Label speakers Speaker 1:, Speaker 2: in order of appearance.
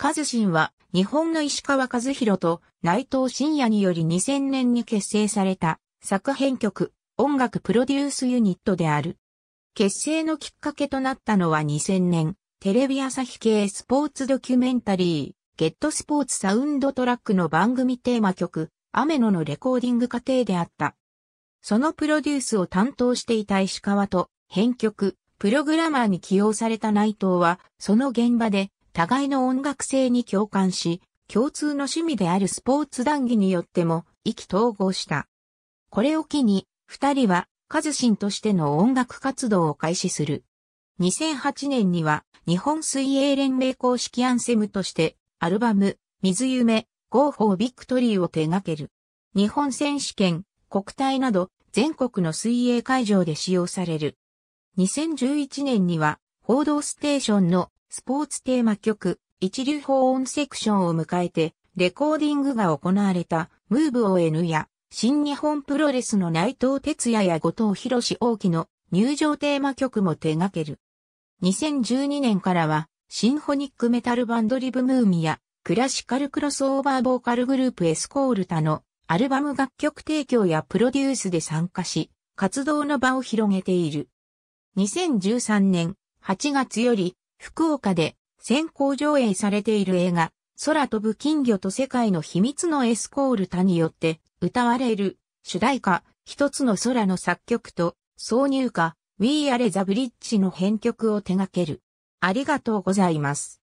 Speaker 1: カズシンは日本の石川和弘と内藤信也により2000年に結成された作編曲音楽プロデュースユニットである。結成のきっかけとなったのは2000年テレビ朝日系スポーツドキュメンタリーゲットスポーツサウンドトラックの番組テーマ曲雨野のレコーディング過程であった。そのプロデュースを担当していた石川と編曲、プログラマーに起用された内藤は、その現場で互いの音楽性に共感し、共通の趣味であるスポーツ談義によっても意気統合した。これを機に、二人は、カズシンとしての音楽活動を開始する。2008年には、日本水泳連盟公式アンセムとして、アルバム、水夢、ゴービクトリーを手掛ける。日本選手権、国体など、全国の水泳会場で使用される。2011年には、報道ステーションのスポーツテーマ曲、一流放音セクションを迎えて、レコーディングが行われた、ムーブ ON や、新日本プロレスの内藤哲也や後藤博士大輝の入場テーマ曲も手掛ける。2012年からは、シンフォニックメタルバンドリブムーミや、クラシカルクロスオーバーボーカルグループエスコールタのアルバム楽曲提供やプロデュースで参加し、活動の場を広げている。2013年8月より福岡で先行上映されている映画、空飛ぶ金魚と世界の秘密のエスコール他によって歌われる主題歌、一つの空の作曲と挿入歌、We Are the Bridge の編曲を手掛ける。ありがとうございます。